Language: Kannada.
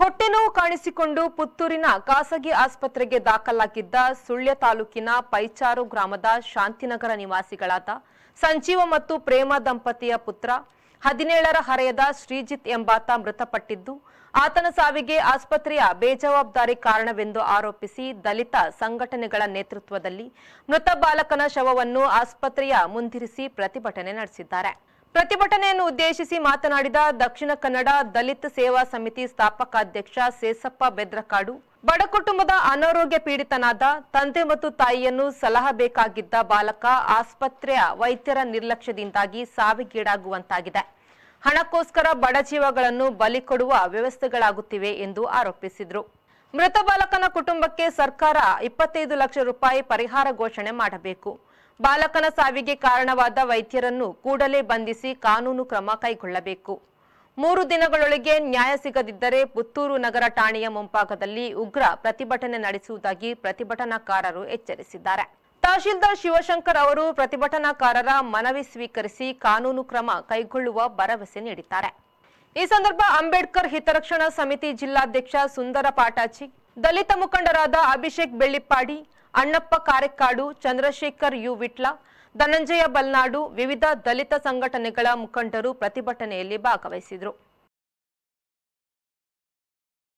ಹೊಟ್ಟೆ ನೋವು ಕಾಣಿಸಿಕೊಂಡು ಪುತ್ತೂರಿನ ಖಾಸಗಿ ಆಸ್ಪತ್ರೆಗೆ ದಾಖಲಾಗಿದ್ದ ಸುಳ್ಯ ತಾಲೂಕಿನ ಪೈಚಾರು ಗ್ರಾಮದ ಶಾಂತಿನಗರ ನಿವಾಸಿಗಳಾದ ಸಂಜೀವ ಮತ್ತು ಪ್ರೇಮ ದಂಪತಿಯ ಪುತ್ರ ಹದಿನೇಳರ ಹರೆಯದ ಶ್ರೀಜಿತ್ ಎಂಬಾತ ಮೃತಪಟ್ಟಿದ್ದು ಆತನ ಸಾವಿಗೆ ಆಸ್ಪತ್ರೆಯ ಬೇಜವಾಬ್ದಾರಿ ಕಾರಣವೆಂದು ಆರೋಪಿಸಿ ದಲಿತ ಸಂಘಟನೆಗಳ ನೇತೃತ್ವದಲ್ಲಿ ಮೃತ ಬಾಲಕನ ಶವವನ್ನು ಆಸ್ಪತ್ರೆಯ ಮುಂದಿರಿಸಿ ಪ್ರತಿಭಟನೆ ನಡೆಸಿದ್ದಾರೆ ಪ್ರತಿಭಟನೆಯನ್ನು ಉದ್ದೇಶಿಸಿ ಮಾತನಾಡಿದ ದಕ್ಷಿಣ ಕನ್ನಡ ದಲಿತ ಸೇವಾ ಸಮಿತಿ ಸ್ಥಾಪಕಾಧ್ಯಕ್ಷ ಸೇಸಪ್ಪ ಬೆದ್ರಕಾಡು ಬಡ ಕುಟುಂಬದ ಅನಾರೋಗ್ಯ ಪೀಡಿತನಾದ ತಂದೆ ಮತ್ತು ತಾಯಿಯನ್ನು ಸಲಹ ಬೇಕಾಗಿದ್ದ ಬಾಲಕ ಆಸ್ಪತ್ರೆಯ ವೈದ್ಯರ ನಿರ್ಲಕ್ಷ್ಯದಿಂದಾಗಿ ಸಾವಿಗೀಡಾಗುವಂತಾಗಿದೆ ಹಣಕ್ಕೋಸ್ಕರ ಬಡ ಜೀವಗಳನ್ನು ಬಲಿ ಕೊಡುವ ವ್ಯವಸ್ಥೆಗಳಾಗುತ್ತಿವೆ ಎಂದು ಆರೋಪಿಸಿದರು ಮೃತ ಬಾಲಕನ ಕುಟುಂಬಕ್ಕೆ ಸರ್ಕಾರ ಇಪ್ಪತ್ತೈದು ಲಕ್ಷ ರೂಪಾಯಿ ಪರಿಹಾರ ಘೋಷಣೆ ಮಾಡಬೇಕು ಬಾಲಕನ ಸಾವಿಗೆ ಕಾರಣವಾದ ವೈದ್ಯರನ್ನು ಕೂಡಲೇ ಬಂಧಿಸಿ ಕಾನೂನು ಕ್ರಮ ಕೈಗೊಳ್ಳಬೇಕು ಮೂರು ದಿನಗಳೊಳಗೆ ನ್ಯಾಯ ಸಿಗದಿದ್ದರೆ ಪುತ್ತೂರು ನಗರ ಠಾಣೆಯ ಮುಂಭಾಗದಲ್ಲಿ ಉಗ್ರ ಪ್ರತಿಭಟನೆ ನಡೆಸುವುದಾಗಿ ಪ್ರತಿಭಟನಾಕಾರರು ಎಚ್ಚರಿಸಿದ್ದಾರೆ ತಹಶೀಲ್ದಾರ್ ಶಿವಶಂಕರ್ ಅವರು ಪ್ರತಿಭಟನಾಕಾರರ ಮನವಿ ಸ್ವೀಕರಿಸಿ ಕಾನೂನು ಕ್ರಮ ಕೈಗೊಳ್ಳುವ ಭರವಸೆ ನೀಡಿದ್ದಾರೆ ಈ ಸಂದರ್ಭ ಅಂಬೇಡ್ಕರ್ ಹಿತರಕ್ಷಣಾ ಸಮಿತಿ ಜಿಲ್ಲಾಧ್ಯಕ್ಷ ಸುಂದರ ಪಾಟಾಚಿ ದಲಿತ ಮುಖಂಡರಾದ ಅಭಿಷೇಕ್ ಬೆಳ್ಳಿಪ್ಪಾಡಿ ಅಣ್ಣಪ್ಪ ಕಾರೆಕ್ಕಾಡು ಚಂದ್ರಶೇಖರ್ ಯು ವಿಟ್ಲ ಧನಂಜಯ ಬಲ್ನಾಡು ವಿವಿಧ ದಲಿತ ಸಂಘಟನೆಗಳ ಮುಖಂಡರು ಪ್ರತಿಭಟನೆಯಲ್ಲಿ ಭಾಗವಹಿಸಿದರು